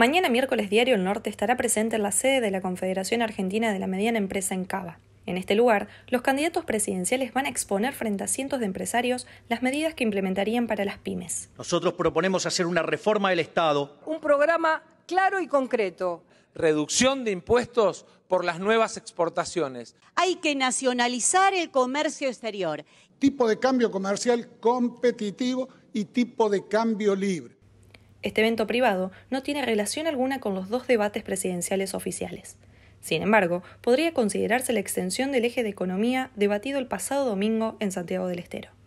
Mañana miércoles Diario El Norte estará presente en la sede de la Confederación Argentina de la Mediana Empresa en Cava. En este lugar, los candidatos presidenciales van a exponer frente a cientos de empresarios las medidas que implementarían para las pymes. Nosotros proponemos hacer una reforma del Estado. Un programa claro y concreto. Reducción de impuestos por las nuevas exportaciones. Hay que nacionalizar el comercio exterior. Tipo de cambio comercial competitivo y tipo de cambio libre. Este evento privado no tiene relación alguna con los dos debates presidenciales oficiales. Sin embargo, podría considerarse la extensión del eje de economía debatido el pasado domingo en Santiago del Estero.